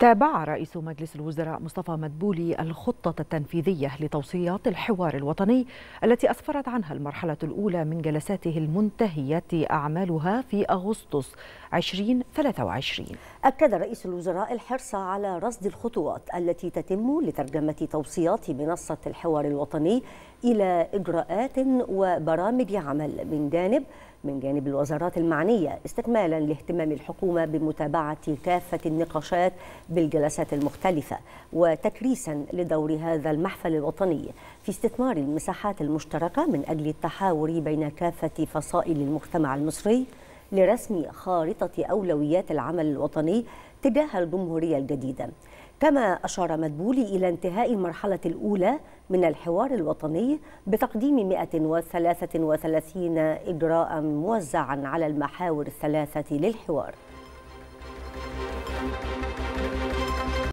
تابع رئيس مجلس الوزراء مصطفى مدبولي الخطة التنفيذية لتوصيات الحوار الوطني التي أسفرت عنها المرحلة الأولى من جلساته المنتهية أعمالها في أغسطس 2023 أكد رئيس الوزراء الحرص على رصد الخطوات التي تتم لترجمة توصيات منصة الحوار الوطني إلى إجراءات وبرامج عمل من جانب من جانب الوزارات المعنية استكمالا لاهتمام الحكومة بمتابعة كافة النقاشات بالجلسات المختلفة وتكريسا لدور هذا المحفل الوطني في استثمار المساحات المشتركة من أجل التحاور بين كافة فصائل المجتمع المصري لرسم خارطة أولويات العمل الوطني تجاه الجمهورية الجديدة كما أشار مدبولي إلى انتهاء المرحلة الأولى من الحوار الوطني بتقديم 133 إجراء موزعا على المحاور الثلاثة للحوار